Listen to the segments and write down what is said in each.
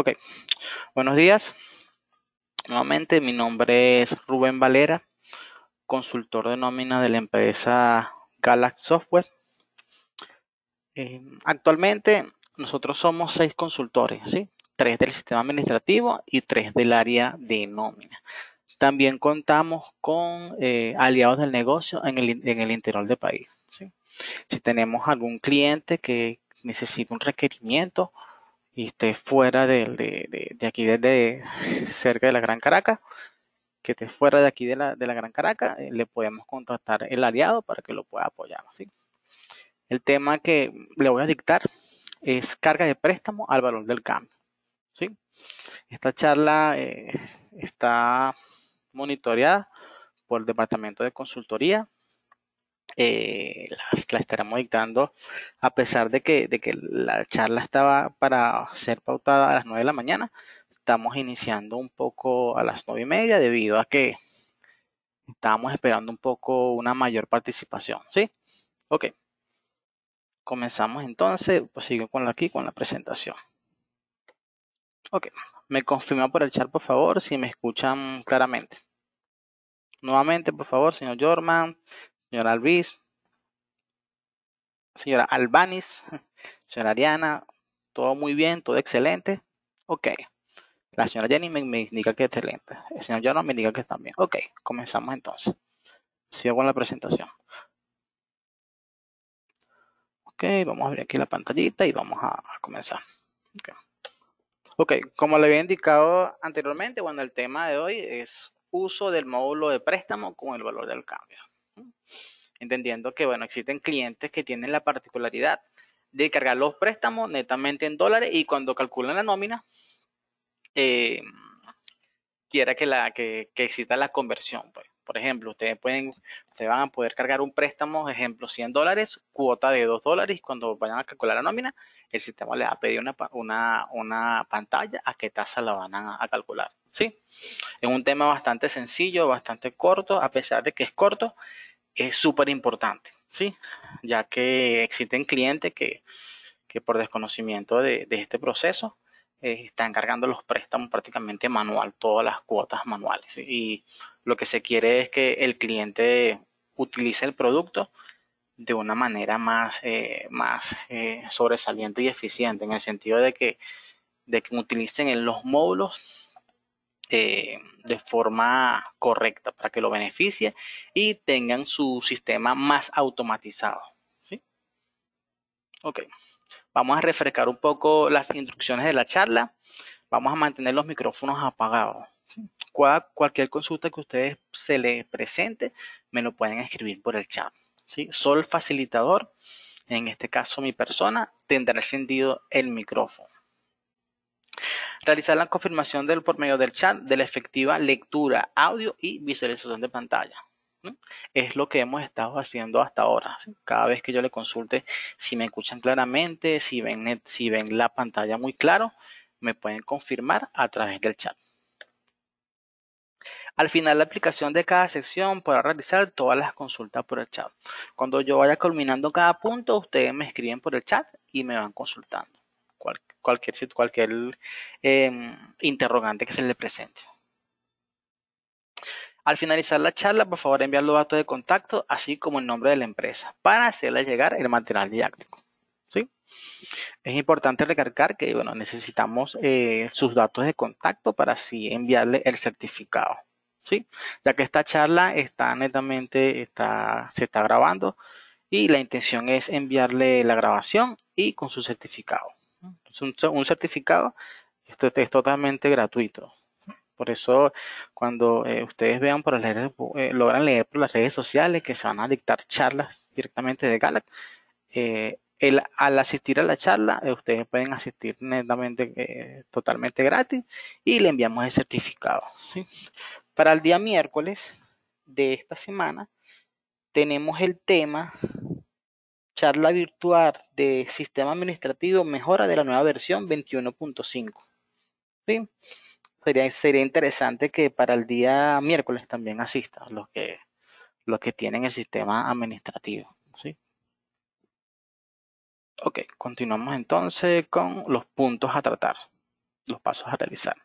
Ok, buenos días. Nuevamente, mi nombre es Rubén Valera, consultor de nómina de la empresa Galax Software. Eh, actualmente, nosotros somos seis consultores, ¿sí? tres del sistema administrativo y tres del área de nómina. También contamos con eh, aliados del negocio en el, interior del país. Si tenemos algún cliente que necesita un requerimiento, y esté fuera de, aquí, desde cerca de la Gran Caracas, que esté fuera de aquí de la, Gran Caracas, eh, le podemos contactar el aliado para que lo pueda apoyar. El tema que le voy a dictar es carga de préstamo al valor del cambio. ¿sí? Esta charla eh, está monitoreada por el Departamento de Consultoría eh, la, estaremos dictando, a pesar de que, de que la charla estaba para ser pautada a las 9 de la mañana, estamos iniciando un poco a las 9 y media debido a que estábamos esperando un poco una mayor participación, ¿sí? Ok. Comenzamos entonces, pues sigo con la, aquí con la presentación. Ok, me confirma por el chat, por favor, si me escuchan claramente. Nuevamente, por favor, señor Jorman, señora Alvis, señora Albanis, señora Ariana, todo muy bien, todo excelente. Ok. La señora Jenny me, indica que es excelente. El señor Jonas me indica que está bien. Ok, comenzamos entonces. Sigo con la presentación. Ok, vamos a abrir aquí la pantallita y vamos a, comenzar. ok, como le había indicado anteriormente, bueno, el tema de hoy es uso del módulo de préstamo con el valor del cambio entendiendo que, bueno, existen clientes que tienen la particularidad de cargar los préstamos netamente en dólares y cuando calculan la nómina, eh, quiera que, la, que, exista la conversión. Pues. Por ejemplo, ustedes, pueden, se van a poder cargar un préstamo, ejemplo, 100 dólares, cuota de 2 dólares, cuando vayan a calcular la nómina, el sistema les va a pedir una, pantalla a qué tasa la van a, calcular. ¿sí? Es un tema bastante sencillo, bastante corto, a pesar de que es corto, es súper importante, ¿sí? Ya que existen clientes que, por desconocimiento de, este proceso eh, están cargando los préstamos prácticamente manual, todas las cuotas manuales. Y lo que se quiere es que el cliente utilice el producto de una manera más, eh, más eh, sobresaliente y eficiente, en el sentido de que, de que utilicen los módulos este, de forma correcta para que lo beneficie y tengan su sistema más automatizado. Ok, vamos a refrescar un poco las instrucciones de la charla. Vamos a mantener los micrófonos apagados. cualquier consulta que ustedes se les presente, me lo pueden escribir por el chat. ¿sí? Sol facilitador, en este caso mi persona, tendrá encendido el micrófono realizar la confirmación por medio del chat de la efectiva lectura, audio y visualización de pantalla. Es lo que hemos estado haciendo hasta ahora. Cada vez que yo le consulte si me escuchan claramente, si ven, si ven la pantalla muy claro, me pueden confirmar a través del chat. Al final, la aplicación de cada sección podrá realizar todas las consultas por el chat. Cuando yo vaya culminando cada punto, ustedes me escriben por el chat y me van consultando cual, cualquier, cualquier em, interrogante que se le presente. Al finalizar la charla, por favor enviar los datos de contacto, así como el nombre de la empresa, para hacerle llegar el material didáctico. ¿sí? Es importante recalcar que bueno, necesitamos eh, sus datos de contacto para así enviarle el certificado. ¿sí? Ya que esta charla está netamente, está, se está grabando y la intención es enviarle la grabación y con su certificado un, certificado esto es totalmente gratuito. Por eso, cuando eh, ustedes vean por eh, logran leer por las redes sociales que se van a dictar charlas directamente de Galax, eh, al asistir a la charla, ustedes pueden asistir netamente totalmente gratis y le enviamos el certificado. Para el día miércoles de esta semana, tenemos el tema Charla virtual de Sistema Administrativo Mejora de la nueva versión 21.5. Sería, interesante que para el día miércoles también asistan los que, los que tienen el sistema administrativo. ¿sí? Ok, continuamos entonces con los puntos a tratar, los pasos a realizar.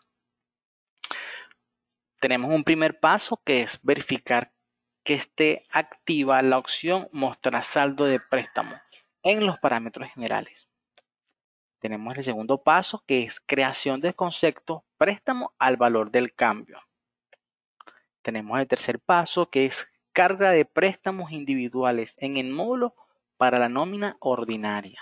Tenemos un primer paso que es verificar que esté activa la opción mostrar saldo de préstamo en los parámetros generales. Tenemos el segundo paso que es creación del concepto préstamo al valor del cambio. Tenemos el tercer paso que es carga de préstamos individuales en el módulo para la nómina ordinaria.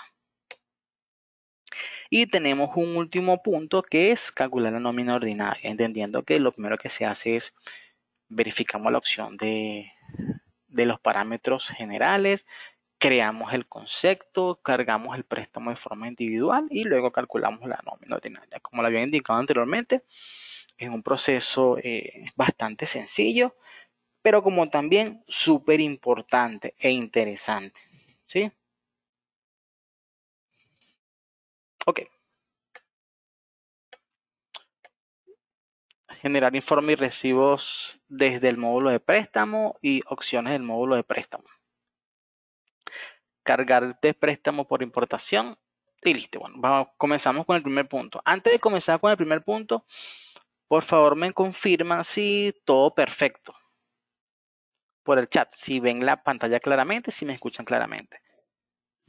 Y tenemos un último punto que es calcular la nómina ordinaria, entendiendo que lo primero que se hace es verificamos la opción de de los parámetros generales, creamos el concepto, cargamos el préstamo de forma individual y luego calculamos la nómina Como lo había indicado anteriormente, es un proceso eh, bastante sencillo, pero como también súper importante e interesante. ¿Sí? Ok, generar informes y recibos desde el módulo de préstamo y opciones del módulo de préstamo. Cargar de préstamo por importación y listo. Bueno, comenzamos con el primer punto. Antes de comenzar con el primer punto, por favor me confirman si todo perfecto por el chat, si ven la pantalla claramente, si me escuchan claramente.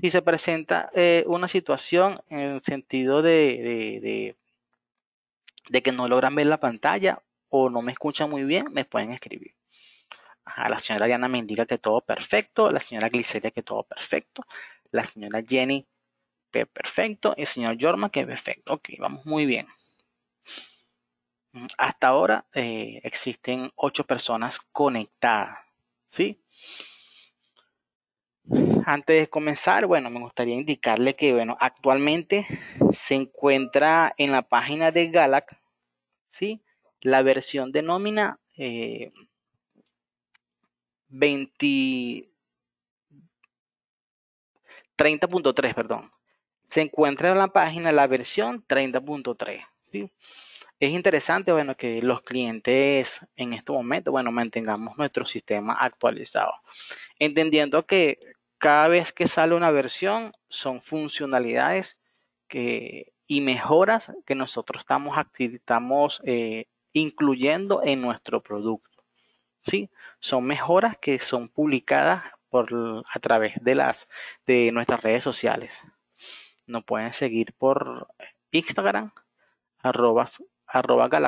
Si se presenta eh, una situación en el sentido de de que no logran ver la pantalla o no me escuchan muy bien, me pueden escribir. A la señora Diana me indica que todo perfecto, la señora Gliceria que todo perfecto, la señora Jenny que perfecto, el señor Jorma que perfecto. Ok, vamos muy bien. Hasta ahora eh, existen ocho personas conectadas, ¿sí? Antes de comenzar, bueno, me gustaría indicarle que, bueno, actualmente se encuentra en la página de Galac, ¿sí? La versión de nómina eh, 30.3, perdón. Se encuentra en la página la versión 30.3, ¿sí? Es interesante, bueno, que los clientes en este momento, bueno, mantengamos nuestro sistema actualizado, entendiendo que cada vez que sale una versión son funcionalidades y mejoras que nosotros estamos, estamos eh, incluyendo en nuestro producto. ¿sí? Son mejoras que son publicadas por, a través de, las, de nuestras redes sociales. Nos pueden seguir por Instagram, arroba,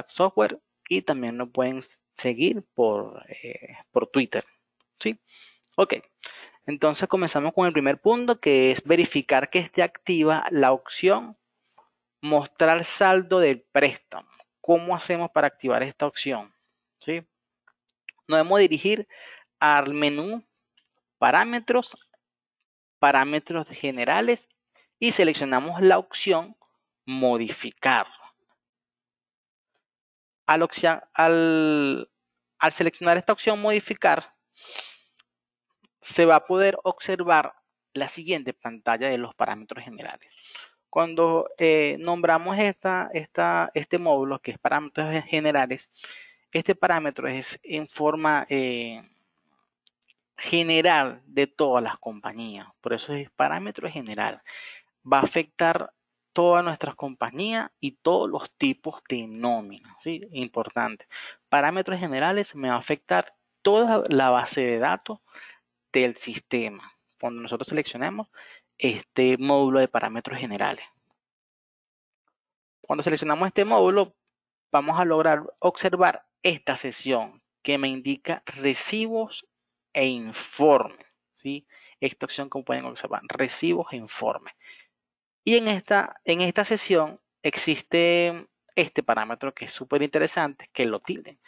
Software y también nos pueden seguir por, eh, por Twitter. ¿sí? Ok, entonces comenzamos con el primer punto que es verificar que esté activa la opción mostrar saldo del préstamo. ¿Cómo hacemos para activar esta opción? ¿Sí? Nos debemos dirigir al menú parámetros, parámetros generales y seleccionamos la opción modificar. al seleccionar esta opción modificar, se va a poder observar la siguiente pantalla de los parámetros generales. Cuando eh, nombramos esta, este módulo, que es parámetros generales, este parámetro es en forma eh, general de todas las compañías. Por eso es parámetro general. Va a afectar todas nuestras compañías y todos los tipos de nómina. ¿sí? Importante. Parámetros generales me va a afectar toda la base de datos el sistema, cuando nosotros seleccionamos este módulo de parámetros generales. Cuando seleccionamos este módulo, vamos a lograr observar esta sesión que me indica recibos e informe. ¿sí? Esta opción como pueden observar, recibos e informe. Y en esta, en esta sesión existe este parámetro que es súper interesante, que lo tilden,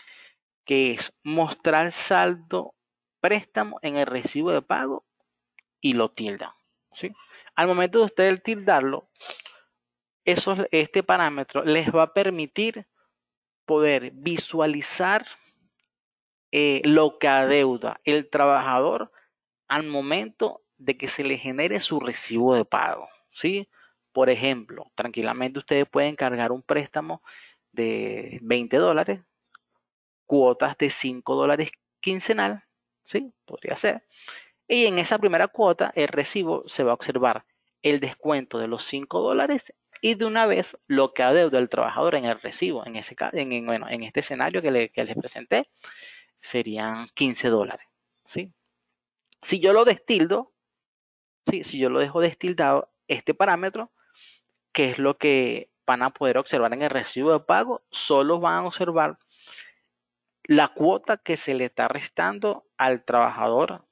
que es mostrar saldo préstamo en el recibo de pago y lo tildan. ¿sí? Al momento de ustedes tildarlo, este parámetro les va a permitir poder visualizar eh, lo que adeuda el trabajador al momento de que se le genere su recibo de pago. ¿sí? Por ejemplo, tranquilamente ustedes pueden cargar un préstamo de 20 dólares, cuotas de 5 dólares quincenal ¿sí? Podría ser. Y en esa primera cuota, el recibo se va a observar el descuento de los 5 dólares y de una vez lo que adeuda el trabajador en el recibo. En, ese, en, en, bueno, en este escenario que, les presenté, serían 15 dólares. ¿sí? Si yo lo destildo, ¿sí? si yo lo dejo destildado, este parámetro, que es lo que van a poder observar en el recibo de pago, solo van a observar la cuota que se le está restando al trabajador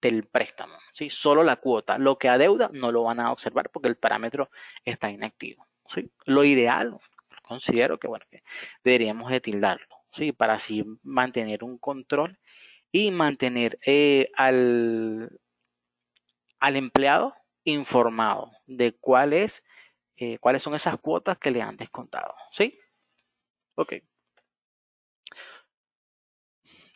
del préstamo, ¿sí? Solo la cuota. Lo que adeuda no lo van a observar porque el parámetro está inactivo, ¿sí? Lo ideal, considero que, bueno, que deberíamos de tildarlo, ¿sí? Para así mantener un control y mantener eh, al, al empleado informado de cuál es, eh, cuáles son esas cuotas que le han descontado, ¿sí? Ok.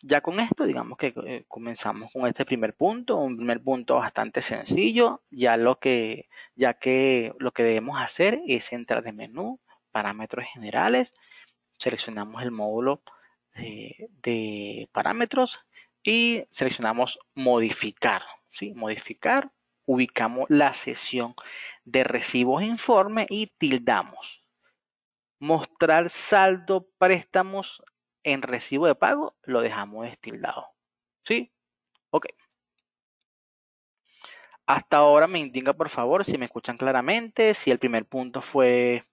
Ya con esto, digamos que eh, comenzamos con este primer punto, un primer punto bastante sencillo, ya lo que, ya que lo que debemos hacer es entrar de menú, parámetros generales, seleccionamos el módulo de parámetros y seleccionamos modificar, ¿sí? modificar, ubicamos la sesión de recibos e informe y tildamos. Mostrar saldo préstamos en recibo de pago lo dejamos estilado ¿Sí? Ok. Hasta ahora me indica por favor si me escuchan claramente, si el primer punto fue,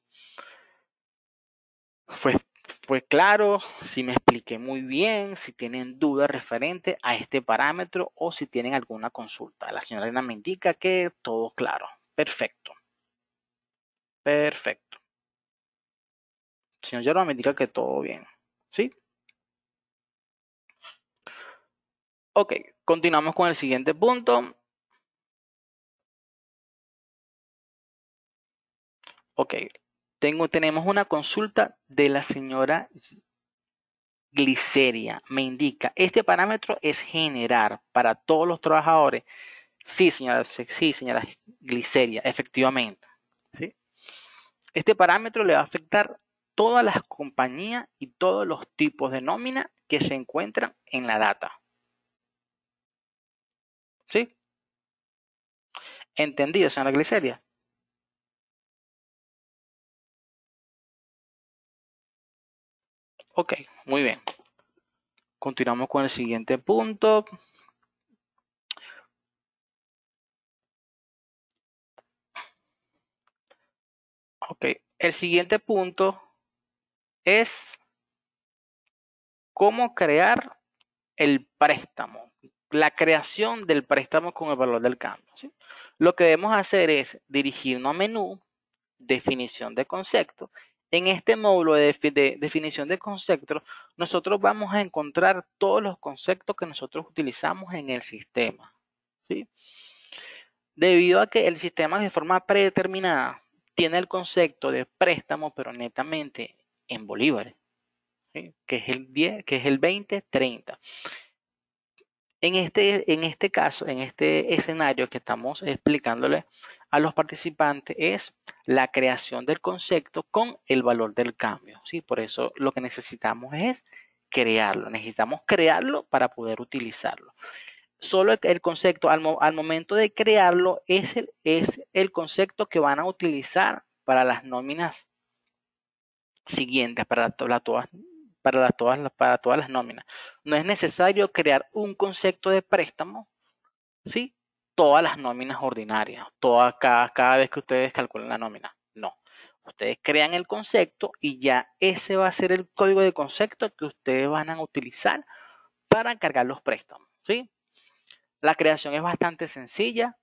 fue, fue claro, si me expliqué muy bien, si tienen dudas referente a este parámetro o si tienen alguna consulta. La señora me indica que todo claro. Perfecto. Perfecto. señor me indica que todo bien. ¿Sí? Ok, continuamos con el siguiente punto. Ok, tengo, tenemos una consulta de la señora Gliceria. Me indica, este parámetro es generar para todos los trabajadores. Sí, señora, sí, señora Gliceria, efectivamente. ¿sí? Este parámetro le va a afectar todas las compañías y todos los tipos de nómina que se encuentran en la data. ¿Sí? ¿Entendido, señora Gliceria? Ok, muy bien. Continuamos con el siguiente punto. Ok, el siguiente punto es cómo crear el préstamo, la creación del préstamo con el valor del cambio. Lo que debemos hacer es dirigirnos a menú, definición de concepto. En este módulo de, definición de conceptos, nosotros vamos a encontrar todos los conceptos que nosotros utilizamos en el sistema. Debido a que el sistema de forma predeterminada tiene el concepto de préstamo, pero netamente en bolívares, que, es el 10, que es el 20, 30. En este, en este caso, en este escenario que estamos explicándole a los participantes es la creación del concepto con el valor del cambio. ¿sí? Por eso lo que necesitamos es crearlo. Necesitamos crearlo para poder utilizarlo. Solo el concepto, al, momento de crearlo, es es el concepto que van a utilizar para las nóminas siguientes para, todas, para, todas, para todas las nóminas. No es necesario crear un concepto de préstamo, ¿sí? Todas las nóminas ordinarias, cada, cada vez que ustedes calculen la nómina. No. Ustedes crean el concepto y ya ese va a ser el código de concepto que ustedes van a utilizar para cargar los préstamos, ¿sí? La creación es bastante sencilla.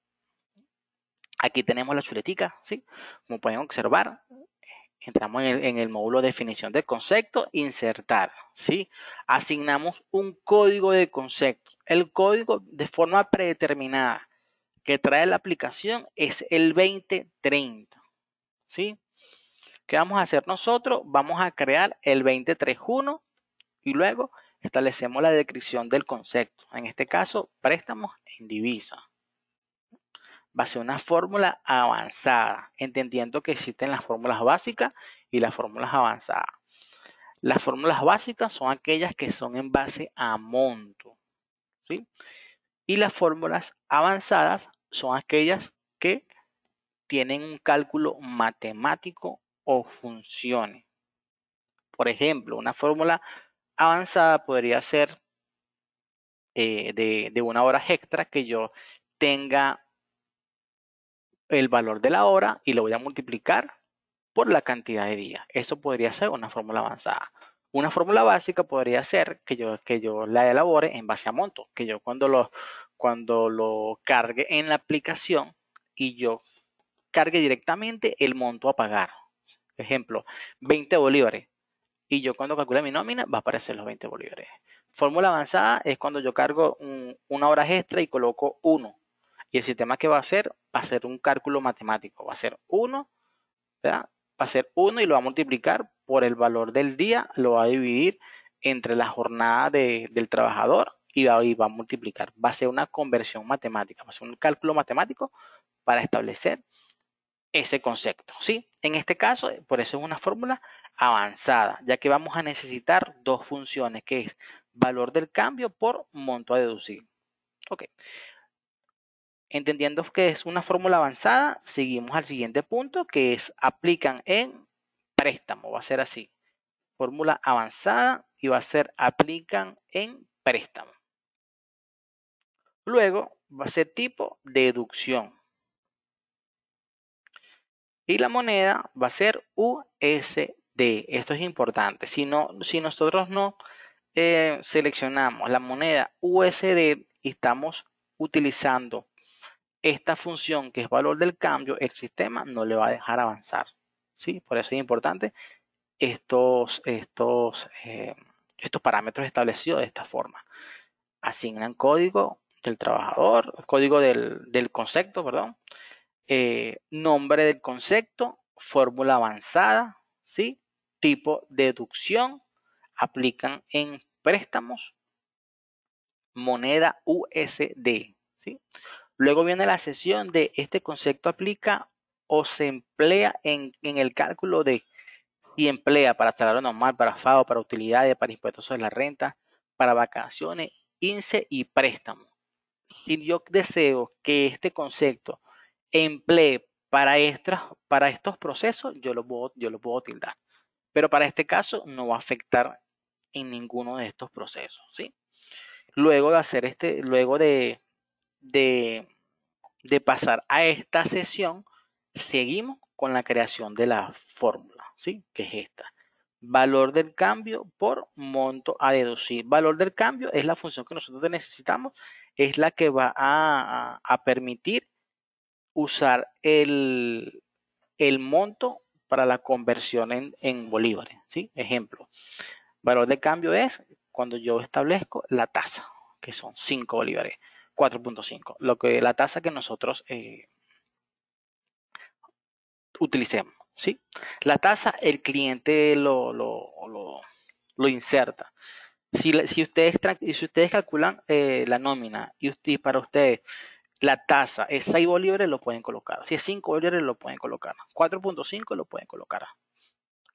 Aquí tenemos la chuletica, ¿sí? Como pueden observar, entramos en el, módulo definición de concepto, insertar, ¿sí? Asignamos un código de concepto. El código de forma predeterminada que trae la aplicación es el 2030, ¿sí? ¿Qué vamos a hacer nosotros? Vamos a crear el 2031 y luego establecemos la descripción del concepto. En este caso, préstamos en divisa. Va a ser una fórmula avanzada, entendiendo que existen las fórmulas básicas y las fórmulas avanzadas. Las fórmulas básicas son aquellas que son en base a monto. ¿sí? Y las fórmulas avanzadas son aquellas que tienen un cálculo matemático o funciones. Por ejemplo, una fórmula avanzada podría ser eh, de, una hora extra que yo tenga el valor de la hora y lo voy a multiplicar por la cantidad de días. Eso podría ser una fórmula avanzada. Una fórmula básica podría ser que yo, que yo la elabore en base a monto, que yo cuando lo, cuando lo cargue en la aplicación y yo cargue directamente el monto a pagar. Ejemplo, 20 bolívares. Y yo cuando calcule mi nómina va a aparecer los 20 bolívares. Fórmula avanzada es cuando yo cargo una hora extra y coloco 1 y el sistema que va a hacer va a ser un cálculo matemático, va a ser 1, ¿verdad? va a ser 1 y lo va a multiplicar por el valor del día, lo va a dividir entre la jornada del trabajador y va, y va a multiplicar. Va a ser una conversión matemática, va a ser un cálculo matemático para establecer ese concepto. ¿sí? En este caso, por eso es una fórmula avanzada, ya que vamos a necesitar dos funciones, que es valor del cambio por monto a deducir. Ok, Entendiendo que es una fórmula avanzada, seguimos al siguiente punto que es aplican en préstamo. Va a ser así. Fórmula avanzada y va a ser aplican en préstamo. Luego va a ser tipo deducción. Y la moneda va a ser USD. Esto es importante. Si, si nosotros no eh, seleccionamos la moneda USD estamos utilizando esta función que es valor del cambio, el sistema no le va a dejar avanzar. ¿sí? Por eso es importante estos, estos, eh, estos parámetros establecidos de esta forma. Asignan código del trabajador, código del, concepto, perdón, eh, nombre del concepto, fórmula avanzada, ¿sí? tipo deducción, aplican en préstamos, moneda USD. ¿sí? Luego viene la sesión de este concepto aplica o se emplea en, el cálculo de si emplea para salario normal, para FAO, para utilidades, para impuestos sobre la renta, para vacaciones, INSE y préstamo. Si yo deseo que este concepto emplee para, para estos procesos, yo lo, puedo, yo lo puedo tildar. Pero para este caso no va a afectar en ninguno de estos procesos. ¿sí? Luego de hacer este, luego de, de, pasar a esta sesión, seguimos con la creación de la fórmula, ¿sí? Que es esta. Valor del cambio por monto a deducir. Valor del cambio es la función que nosotros necesitamos, es la que va a, permitir usar el, monto para la conversión en, bolívares, ¿sí? Ejemplo, valor de cambio es cuando yo establezco la tasa, que son 5 bolívares. 4.5, lo que la tasa que nosotros eh, utilicemos. ¿sí? La tasa el cliente lo, inserta. Si, ustedes, si ustedes calculan eh, la nómina y, para ustedes la tasa es 6 bolívares, lo pueden colocar. Si es 5 bolívares, lo pueden colocar. 4.5 lo pueden colocar.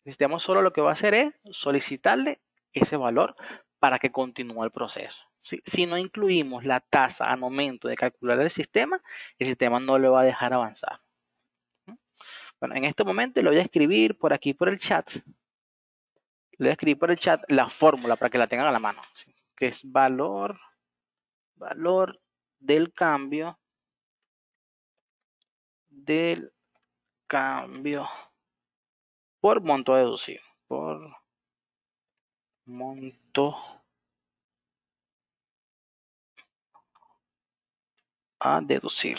Necesitamos solo lo que va a hacer es solicitarle ese valor para que continúe el proceso. Si no incluimos la tasa al momento de calcular el sistema, el sistema no lo va a dejar avanzar. ¿Mm? Bueno, en este momento lo voy a escribir por aquí, por el chat. Le voy a escribir por el chat la fórmula para que la tengan a la mano. Que es valor, valor del cambio, del cambio por monto deducido. Por monto a deducir.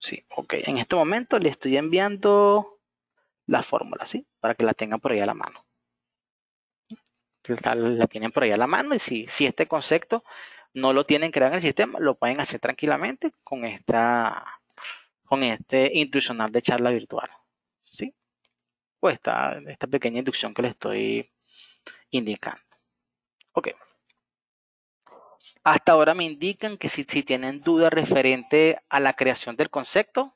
Sí, ok. En este momento le estoy enviando la fórmula, ¿sí? Para que la tengan por ahí a la mano. La, la tienen por ahí a la mano y si, este concepto no lo tienen creado en el sistema, lo pueden hacer tranquilamente con esta con este intuicional de charla virtual. ¿Sí? O esta, pequeña inducción que le estoy indicando. Ok. Hasta ahora me indican que si, tienen dudas referente a la creación del concepto.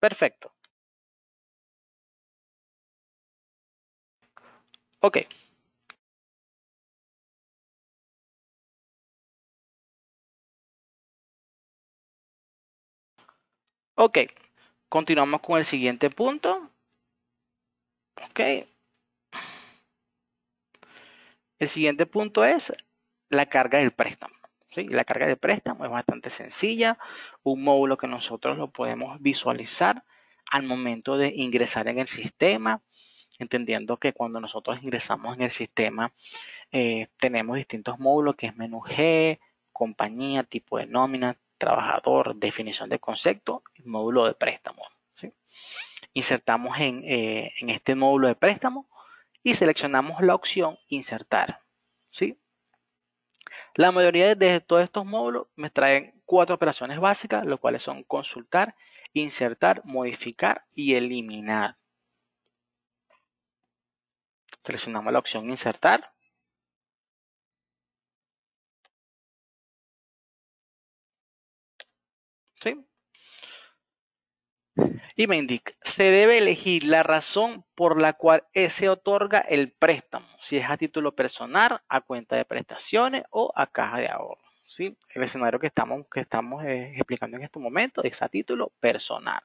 Perfecto. Ok. Ok, continuamos con el siguiente punto. Ok, el siguiente punto es la carga del préstamo. La carga de préstamo es bastante sencilla, un módulo que nosotros lo podemos visualizar al momento de ingresar en el sistema, entendiendo que cuando nosotros ingresamos en el sistema eh, tenemos distintos módulos que es menú G, compañía, tipo de nómina, trabajador, definición de concepto y módulo de préstamo. Insertamos eh, en este módulo de préstamo y seleccionamos la opción insertar. ¿sí? La mayoría de todos estos módulos me traen cuatro operaciones básicas, los cuales son consultar, insertar, modificar y eliminar. Seleccionamos la opción insertar. ¿Sí? Y me indica, se debe elegir la razón por la cual e, se otorga el préstamo, si es a título personal, a cuenta de prestaciones o a caja de ahorro. ¿sí? El escenario que estamos, que estamos eh, explicando en este momento es a título personal.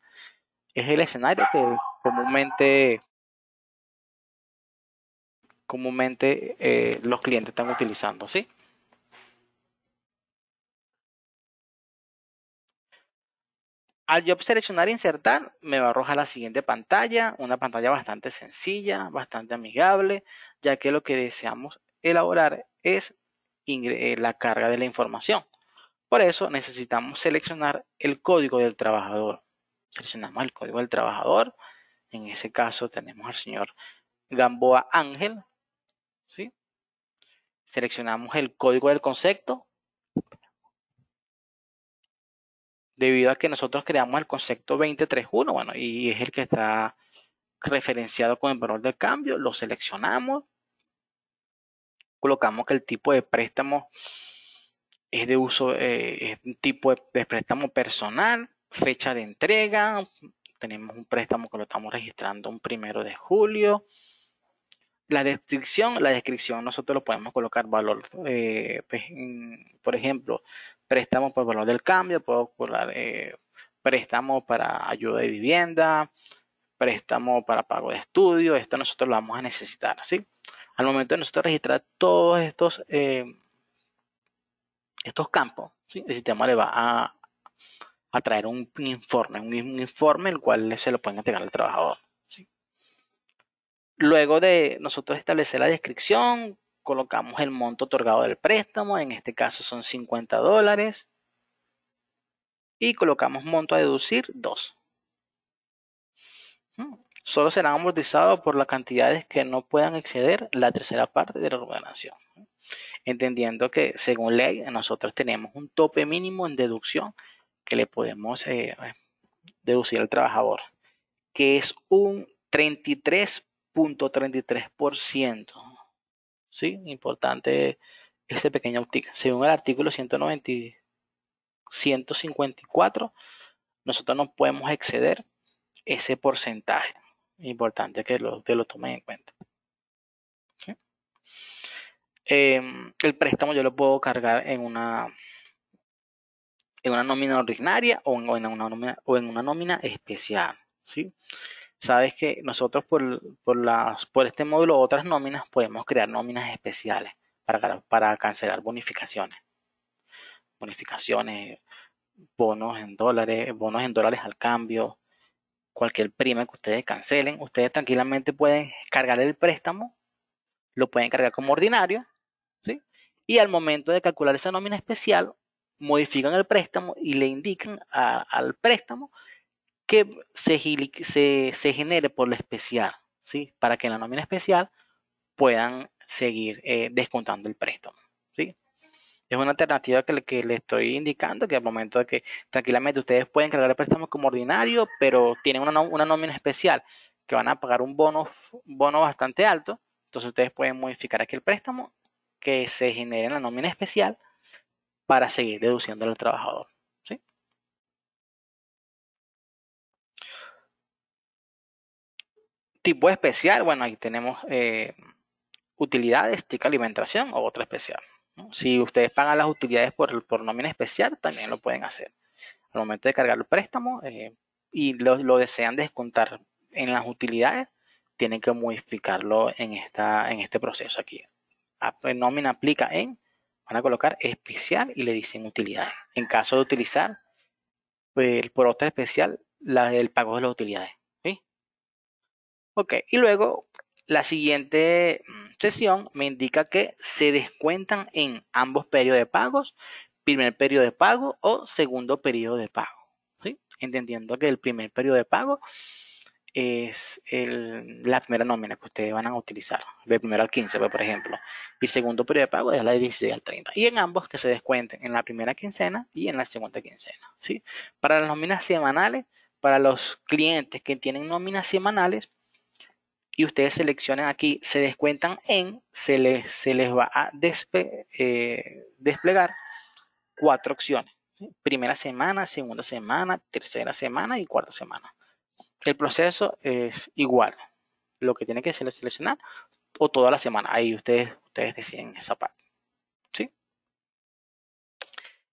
Es el escenario que comúnmente, comúnmente eh, los clientes están utilizando. ¿sí? Al yo seleccionar insertar, me va a arrojar la siguiente pantalla, una pantalla bastante sencilla, bastante amigable, ya que lo que deseamos elaborar es eh, la carga de la información. Por eso necesitamos seleccionar el código del trabajador. Seleccionamos el código del trabajador. En ese caso tenemos al señor Gamboa Ángel. Seleccionamos el código del concepto, debido a que nosotros creamos el concepto 2031, bueno, y es el que está referenciado con el valor del cambio, lo seleccionamos, colocamos que el tipo de préstamo es de uso, eh, es un tipo de, préstamo personal, fecha de entrega, tenemos un préstamo que lo estamos registrando un primero de julio. La descripción, la descripción nosotros lo podemos colocar valor, eh, pues, por ejemplo, préstamo por valor del cambio, puedo eh, préstamos para ayuda de vivienda, préstamo para pago de estudio, esto nosotros lo vamos a necesitar, ¿sí? Al momento de nosotros registrar todos estos, eh, estos campos, el sistema le va a, traer un informe, un, informe el cual se lo pueden entregar al trabajador. Luego de nosotros establecer la descripción, colocamos el monto otorgado del préstamo, en este caso son 50 dólares, y colocamos monto a deducir 2. Hmm. Solo será amortizado por las cantidades que no puedan exceder la tercera parte de la ordenación. Entendiendo que según ley nosotros tenemos un tope mínimo en deducción que le podemos eh, deducir al trabajador, que es un 33.33%. Importante ese pequeño tic Según el artículo 190, 154, nosotros no podemos exceder ese porcentaje. Importante que lo, lo tomen en cuenta. Em, el préstamo yo lo puedo cargar en una en una nómina ordinaria o en, o en una, nómina, o en una nómina especial. ¿sí? sabes que nosotros por, las, por este módulo otras nóminas podemos crear nóminas especiales para, para cancelar bonificaciones. Bonificaciones, bonos en dólares, bonos en dólares al cambio, cualquier prima que ustedes cancelen, ustedes tranquilamente pueden cargar el préstamo, lo pueden cargar como ordinario, ¿sí? Y al momento de calcular esa nómina especial, modifican el préstamo y le indican al préstamo que se, genere por la especial, ¿sí? Para que en la nómina especial puedan seguir eh, descontando el préstamo, ¿sí? Es una alternativa que, que le estoy indicando, que al momento de que tranquilamente ustedes pueden cargar el préstamo como ordinario, pero tienen una, nómina especial que van a pagar un bono, bono bastante alto, entonces ustedes pueden modificar aquí el préstamo que se genere en la nómina especial para seguir deduciendo al trabajador. tipo especial, bueno, ahí tenemos eh, utilidades, tipo alimentación o otra especial. Si ustedes pagan las utilidades por, por nómina especial, también lo pueden hacer. Al momento de cargar el préstamo eh, y lo, desean descontar en las utilidades, tienen que modificarlo en, esta, en este proceso aquí. Eh, nómina aplica en, van a colocar especial y le dicen utilidades. En caso de utilizar el por otra especial, la del pago de las utilidades. Ok, y luego la siguiente mm, sesión me indica que se descuentan en ambos periodos de pagos, primer periodo de pago o segundo periodo de pago. ¿sí? Entendiendo que el primer periodo de pago es la primera nómina que ustedes van a utilizar, de primero al 15, pues, por ejemplo. Y el segundo periodo de pago es la de 16 al 30. Y en ambos que se descuenten en la primera quincena y en la segunda quincena. ¿sí? Para las nóminas semanales, para los clientes que tienen nóminas semanales, y ustedes seleccionan aquí, se descuentan en, se les, se les va a eh, desplegar cuatro opciones. Primera semana, segunda semana, tercera semana y cuarta semana. El proceso es igual. Lo que tiene que hacer es seleccionar o toda la semana. Ahí ustedes, ustedes deciden esa parte. ¿sí?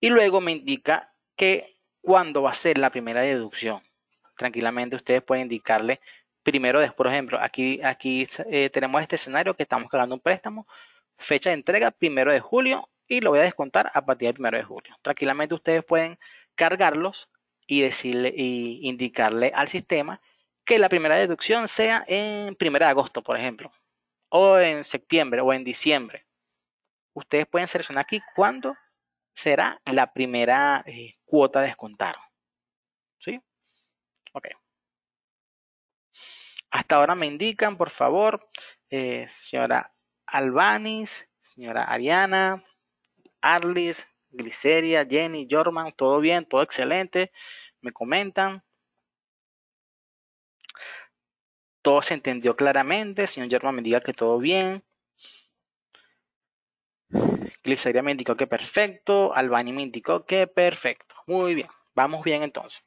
Y luego me indica que cuando va a ser la primera deducción. Tranquilamente ustedes pueden indicarle primero, por ejemplo, aquí, aquí eh, tenemos este escenario que estamos cargando un préstamo, fecha de entrega primero de julio y lo voy a descontar a partir del primero de julio. Tranquilamente ustedes pueden cargarlos y decirle y indicarle al sistema que la primera deducción sea en primero de agosto, por ejemplo, o en septiembre o en diciembre. Ustedes pueden seleccionar aquí cuándo será la primera eh, cuota descontada. descontar. ¿Sí? Ok. Hasta ahora me indican, por favor, eh, señora Albanis, señora Ariana, Arlis, Gliceria, Jenny, Jorman, todo bien, todo excelente. Me comentan. Todo se entendió claramente. Señor Jorman me diga que todo bien. Gliceria me indicó que perfecto. Albani me indicó que perfecto. Muy bien. Vamos bien entonces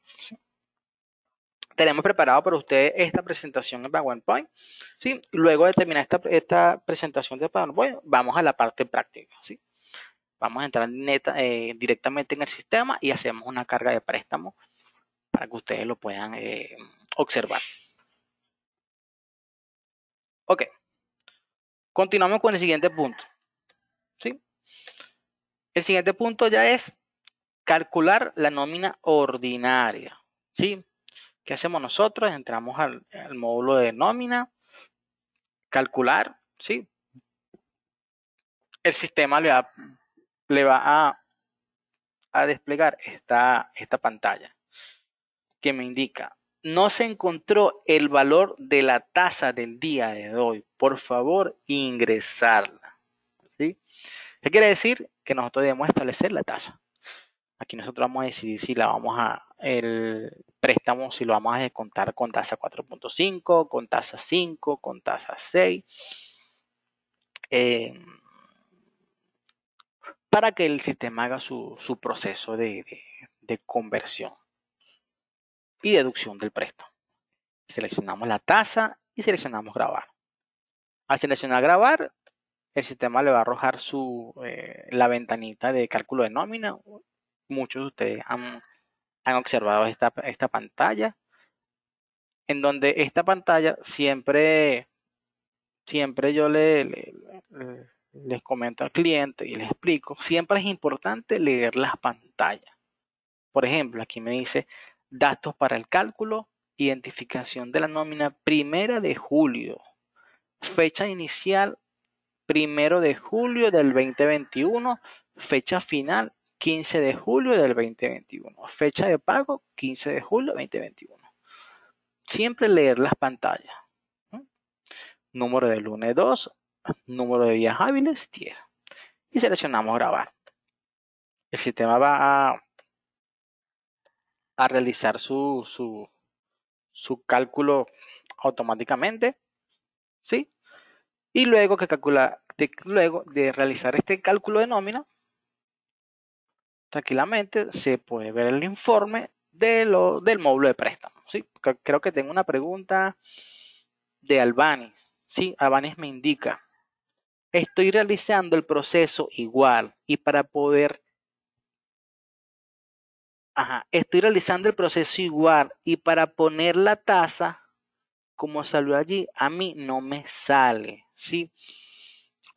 tenemos preparado para ustedes esta presentación en PowerPoint. ¿sí? Luego de terminar esta, presentación de PowerPoint, vamos a la parte práctica. ¿sí? Vamos a entrar eh, directamente en el sistema y hacemos una carga de préstamo para que ustedes lo puedan eh, observar. Ok. Continuamos con el siguiente punto. ¿sí? El siguiente punto ya es calcular la nómina ordinaria. ¿sí? ¿Qué hacemos nosotros? Entramos al, módulo de nómina, calcular, ¿sí? El sistema le va, le va a, desplegar esta, esta pantalla que me indica no se encontró el valor de la tasa del día de hoy. Por favor, ingresarla. ¿sí? ¿Qué quiere decir? Que nosotros debemos establecer la tasa. Aquí nosotros vamos a decidir si la vamos a, el préstamo si lo vamos a descontar con tasa 4.5, con tasa 5, con tasa 6. Eh, para que el sistema haga su, proceso de, conversión y deducción del préstamo. Seleccionamos la tasa y seleccionamos grabar. Al seleccionar grabar, el sistema le va a arrojar su, eh, la ventanita de cálculo de nómina. Muchos de ustedes han han observado esta, pantalla, en donde esta pantalla siempre, siempre yo le, les comento al cliente y les explico, siempre es importante leer las pantallas. Por ejemplo, aquí me dice datos para el cálculo, identificación de la nómina primera de julio, fecha inicial primero de julio del 2021, fecha final 15 de julio del 2021. Fecha de pago 15 de julio 2021. Siempre leer las pantallas. Número de lunes 2, número de días hábiles 10. Y seleccionamos grabar. El sistema va a, realizar su, cálculo automáticamente. ¿Sí? Y luego que calcula, luego de realizar este cálculo de nómina, tranquilamente se puede ver el informe de lo, del módulo de préstamo. ¿sí? Creo que tengo una pregunta de Albanis. ¿sí? Albanis me indica, estoy realizando el proceso igual y para poder... Ajá, estoy realizando el proceso igual y para poner la tasa, como salió allí, a mí no me sale. ¿sí?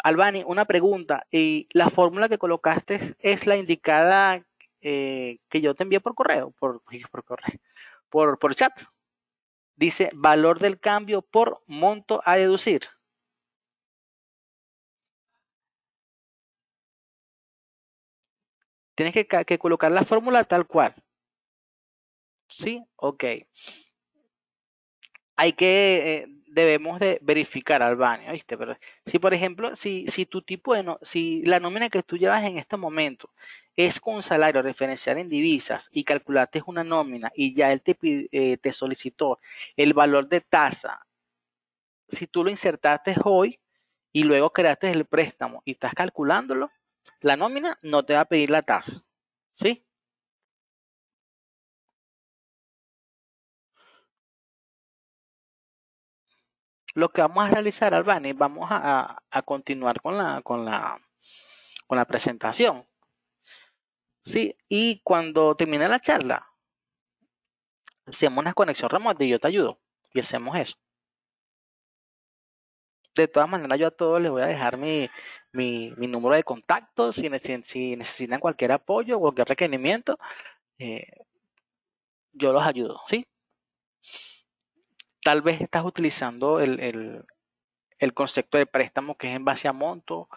Albani, una pregunta. ¿Y la fórmula que colocaste es la indicada eh, que yo te envié por correo? Por, por correo. Por, por chat. Dice valor del cambio por monto a deducir. Tienes que, colocar la fórmula tal cual. ¿Sí? Ok. Hay que eh, debemos de verificar al baño, ¿viste? Pero si, por ejemplo, si, si tu tipo de, si la nómina que tú llevas en este momento es con salario referencial en divisas y calculaste una nómina y ya él te, eh, te solicitó el valor de tasa, si tú lo insertaste hoy y luego creaste el préstamo y estás calculándolo, la nómina no te va a pedir la tasa, ¿sí? Lo que vamos a realizar, Albani, vamos a, a continuar con la, con la, con la presentación. ¿sí? Y cuando termine la charla, hacemos una conexión remota y yo te ayudo. Y hacemos eso. De todas maneras, yo a todos les voy a dejar mi, mi, mi número de contacto. Si, necesitan cualquier apoyo, o cualquier requerimiento, eh, yo los ayudo, ¿sí? tal vez estás utilizando el, concepto de préstamo que es en base a monto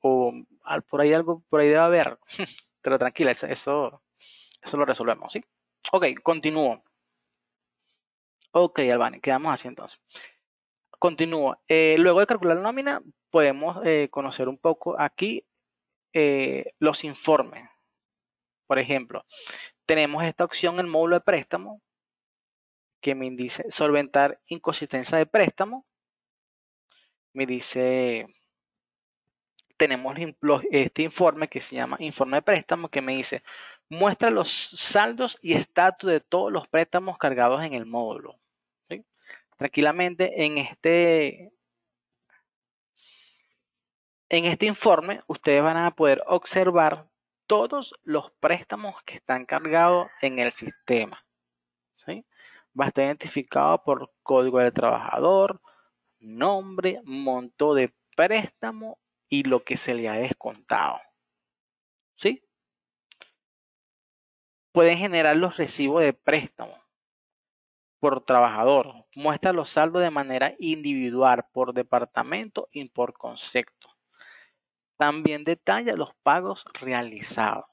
o por ahí algo, por ahí debe haber. Pero tranquila, eso, eso lo resolvemos, ¿sí? Ok, continúo. Ok, Albani, quedamos así entonces. Continúo. Eh, luego de calcular la nómina, podemos eh, conocer un poco aquí eh, los informes. Por ejemplo, tenemos esta opción, el módulo de préstamo, que me dice solventar inconsistencia de préstamo. Me dice, tenemos este informe que se llama informe de préstamo que me dice, muestra los saldos y estatus de todos los préstamos cargados en el módulo. Tranquilamente en este, en este informe ustedes van a poder observar todos los préstamos que están cargados en el sistema. ¿Sí? va a estar identificado por código del trabajador, nombre, monto de préstamo y lo que se le ha descontado. ¿Sí? Pueden generar los recibos de préstamo por trabajador. Muestra los saldos de manera individual, por departamento y por concepto. También detalla los pagos realizados.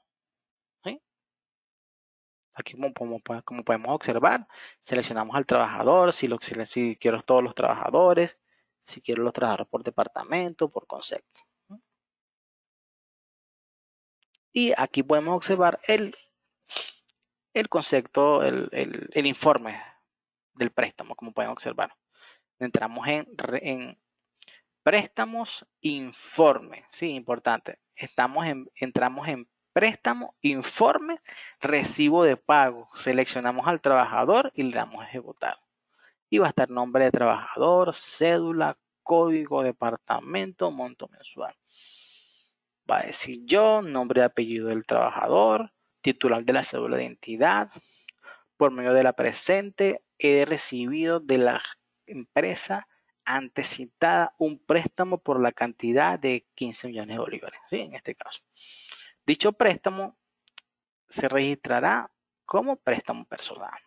Aquí como, como, podemos observar, seleccionamos al trabajador, si, lo, si quiero todos los trabajadores, si quiero los trabajadores por departamento, por concepto. Y aquí podemos observar el, el concepto, el, informe del préstamo, como pueden observar. Entramos en, en préstamos, informe, sí, importante. Estamos en, entramos en préstamo, informe, recibo de pago. Seleccionamos al trabajador y le damos a ejecutar. Y va a estar nombre de trabajador, cédula, código, departamento, monto mensual. Va a decir yo, nombre y apellido del trabajador, titular de la cédula de identidad, por medio de la presente, he recibido de la empresa antecitada un préstamo por la cantidad de 15 millones de bolívares, ¿sí? en este caso. Dicho préstamo se registrará como préstamo personal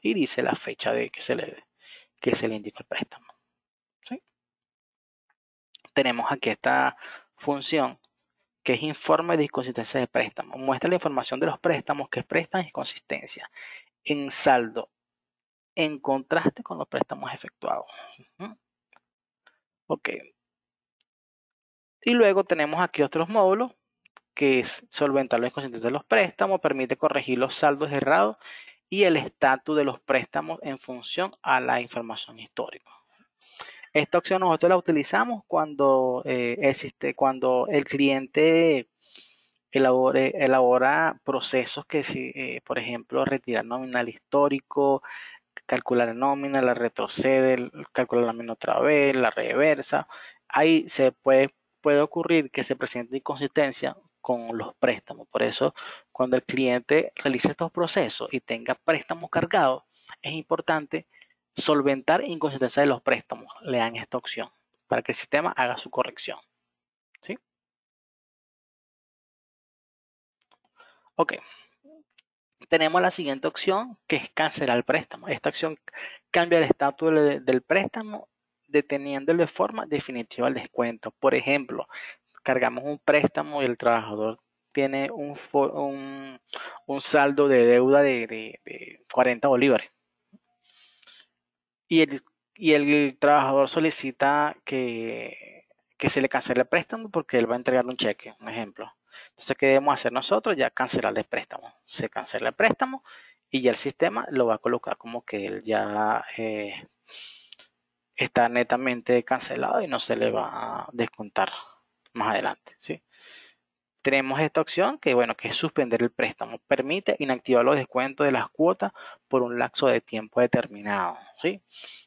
y dice la fecha de que se le, que indicó el préstamo. Tenemos aquí esta función que es informe de inconsistencia de préstamo. Muestra la información de los préstamos que prestan consistencia en saldo en contraste con los préstamos efectuados. Ok. Y luego tenemos aquí otros módulos que es solventar los inconscientes de los préstamos, permite corregir los saldos errados y el estatus de los préstamos en función a la información histórica. Esta opción nosotros la utilizamos cuando eh, existe, cuando el cliente elabore, elabora procesos que, si, eh, por ejemplo, retirar nominal histórico, calcular la nómina, la retrocede, calcular la nómina otra vez, la reversa. Ahí se puede, puede ocurrir que se presente inconsistencia con los préstamos. Por eso, cuando el cliente realice estos procesos y tenga préstamos cargados, es importante solventar inconsistencia de los préstamos. Le dan esta opción para que el sistema haga su corrección. ¿Sí? Ok. Tenemos la siguiente opción que es cancelar el préstamo. Esta acción cambia el estatus del préstamo deteniéndole de forma definitiva el descuento. Por ejemplo, cargamos un préstamo y el trabajador tiene un, un, saldo de deuda de, 40 bolívares. Y el, trabajador solicita que, se le cancele el préstamo porque él va a entregar un cheque, un ejemplo. Entonces, ¿qué debemos hacer nosotros? Ya cancelar el préstamo. Se cancela el préstamo y ya el sistema lo va a colocar como que él ya eh, está netamente cancelado y no se le va a descontar más adelante. ¿sí? Tenemos esta opción que, bueno, que es suspender el préstamo. Permite inactivar los descuentos de las cuotas por un lapso de tiempo determinado. ¿sí?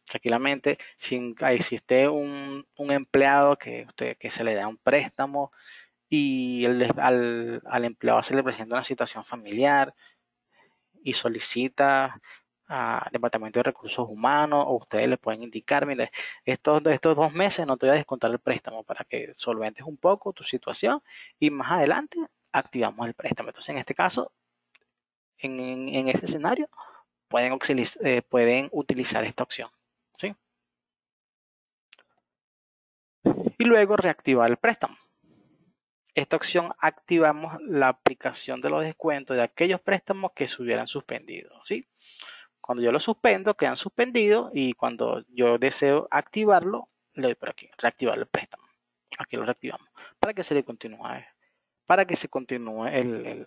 Tranquilamente, si existe un, un empleado que, usted, que se le da un préstamo y al, al empleado se le presenta una situación familiar y solicita a Departamento de Recursos Humanos o ustedes le pueden indicar, mire, estos, estos dos meses no te voy a descontar el préstamo para que solventes un poco tu situación y más adelante activamos el préstamo. Entonces, en este caso, en, en escenario, pueden, eh, pueden utilizar esta opción. ¿sí? Y luego reactivar el préstamo esta opción activamos la aplicación de los descuentos de aquellos préstamos que se hubieran suspendido. ¿sí? Cuando yo lo suspendo, quedan suspendidos y cuando yo deseo activarlo, le doy por aquí, reactivar el préstamo. Aquí lo reactivamos para que se le continúe, para que se continúe el,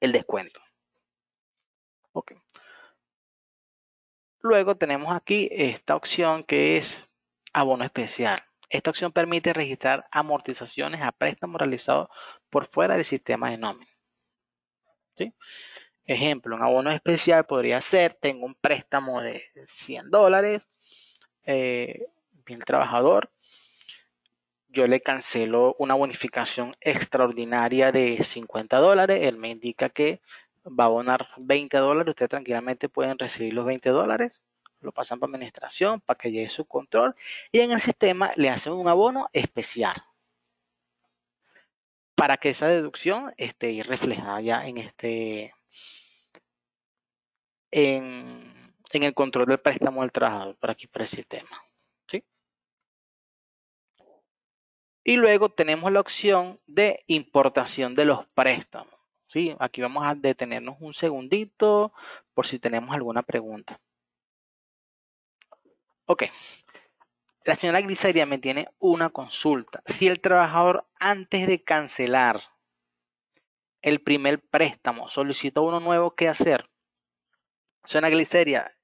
descuento. Ok. Luego tenemos aquí esta opción que es abono especial. Esta opción permite registrar amortizaciones a préstamos realizados por fuera del sistema de nómina. ¿Sí? Ejemplo, un abono especial podría ser, tengo un préstamo de 100 dólares, eh, bien trabajador, yo le cancelo una bonificación extraordinaria de 50 dólares, él me indica que va a abonar 20 dólares, ustedes tranquilamente pueden recibir los 20 dólares, lo pasan para administración para que llegue su control y en el sistema le hacen un abono especial para que esa deducción esté reflejada ya en este en, el control del préstamo del trabajador, por aquí, por ese sistema. ¿sí? Y luego tenemos la opción de importación de los préstamos. ¿sí? Aquí vamos a detenernos un segundito por si tenemos alguna pregunta. Ok. La señora Grisaria me tiene una consulta. Si el trabajador antes de cancelar el primer préstamo solicita uno nuevo, ¿qué hacer? suena gliceria.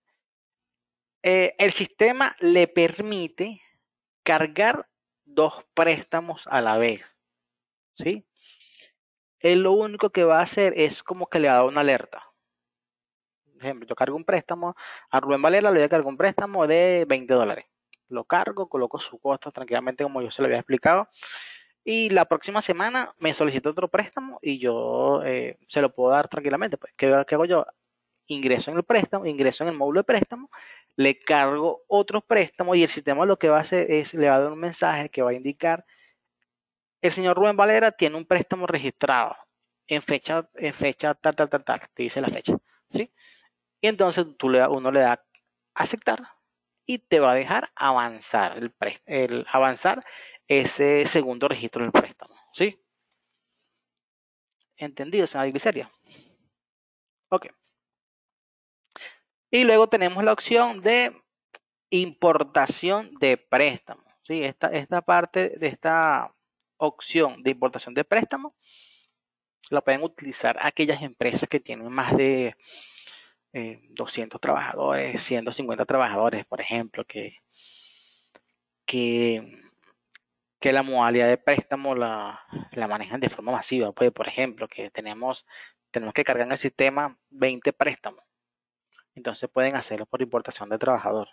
Eh, el sistema le permite cargar dos préstamos a la vez. ¿Sí? Él lo único que va a hacer es como que le ha a una alerta. Por ejemplo, yo cargo un préstamo, a Rubén Valera le voy a cargar un préstamo de 20 dólares. Lo cargo, coloco su costo tranquilamente como yo se lo había explicado. Y la próxima semana me solicita otro préstamo y yo eh, se lo puedo dar tranquilamente. Pues, ¿Qué hago yo? ingreso en el préstamo, ingreso en el módulo de préstamo, le cargo otro préstamo y el sistema lo que va a hacer es, le va a dar un mensaje que va a indicar, el señor Rubén Valera tiene un préstamo registrado en fecha, en fecha tal, tal, tal, tal, te dice la fecha, ¿sí? Y entonces tú le, uno le da aceptar y te va a dejar avanzar el, el avanzar ese segundo registro del préstamo, ¿sí? Entendido, señora Gliceria. Ok. Y luego tenemos la opción de importación de préstamos. ¿sí? Esta, esta parte de esta opción de importación de préstamo la pueden utilizar aquellas empresas que tienen más de 200 eh, trabajadores, 150 trabajadores, por ejemplo, que, que la modalidad de préstamo la, manejan de forma masiva. Pues, por ejemplo, que tenemos, tenemos que cargar en el sistema 20 préstamos entonces pueden hacerlo por importación de trabajador.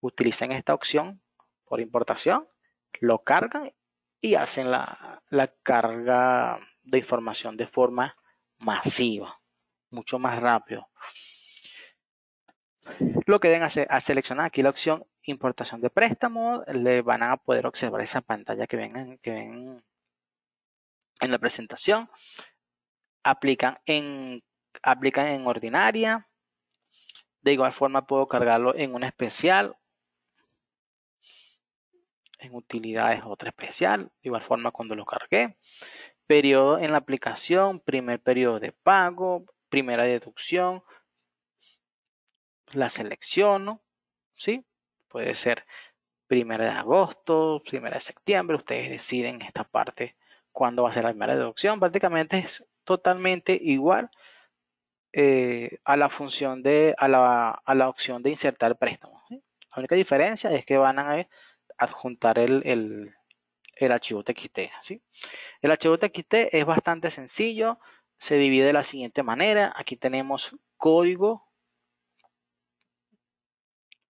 Utilicen esta opción por importación, lo cargan y hacen la, carga de información de forma masiva, mucho más rápido. Lo que deben hacer es seleccionar aquí la opción importación de préstamo. le van a poder observar esa pantalla que ven, que ven en la presentación. Aplican en, aplican en ordinaria, de igual forma puedo cargarlo en una especial. En utilidades otra especial. De igual forma cuando lo cargué. Periodo en la aplicación. Primer periodo de pago. Primera deducción. La selecciono. ¿Sí? Puede ser primera de agosto, primera de septiembre. Ustedes deciden esta parte cuando va a ser la primera deducción. Prácticamente es totalmente igual eh, a la función de, a la, opción de insertar préstamo. La única diferencia es que van a adjuntar el, el, archivo TXT. El archivo TXT es bastante sencillo, se divide de la siguiente manera. Aquí tenemos código,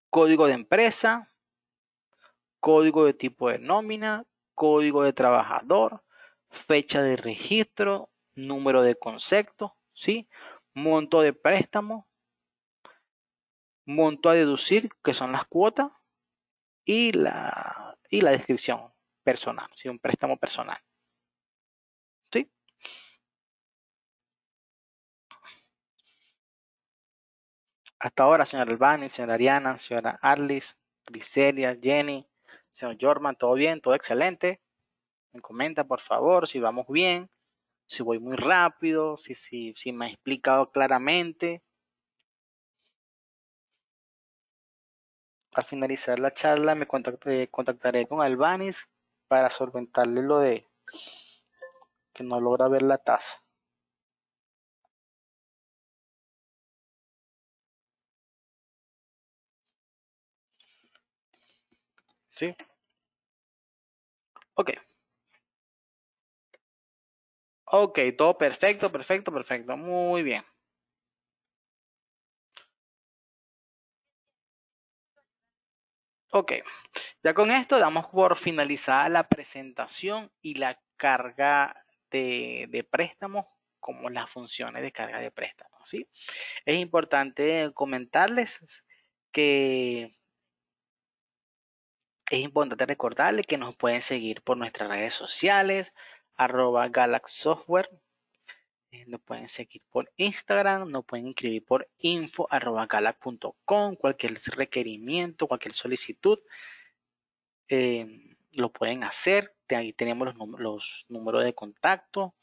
código de empresa, código de tipo de nómina, código de trabajador, fecha de registro, número de concepto, ¿sí? monto de préstamo, monto a deducir, que son las cuotas, y la, y la descripción personal, si un préstamo personal. ¿Sí? Hasta ahora, señora Albani, señora Ariana, señora Arlis, Griselia, Jenny, señor Jorman, todo bien, todo excelente. Me comenta, por favor, si vamos bien si voy muy rápido, si, si, si me ha explicado claramente. Al finalizar la charla me eh, contactaré con Albanis para solventarle lo de que no logra ver la taza. ¿Sí? Ok. Ok, todo perfecto, perfecto, perfecto. Muy bien. Ok, ya con esto damos por finalizada la presentación y la carga de, préstamos como las funciones de carga de préstamos. ¿sí? Es importante comentarles que es importante recordarles que nos pueden seguir por nuestras redes sociales, arroba Galax Software. nos eh, pueden seguir por Instagram, nos pueden escribir por info arroba cualquier requerimiento, cualquier solicitud. Em, lo pueden hacer. De ahí tenemos los, números de contacto.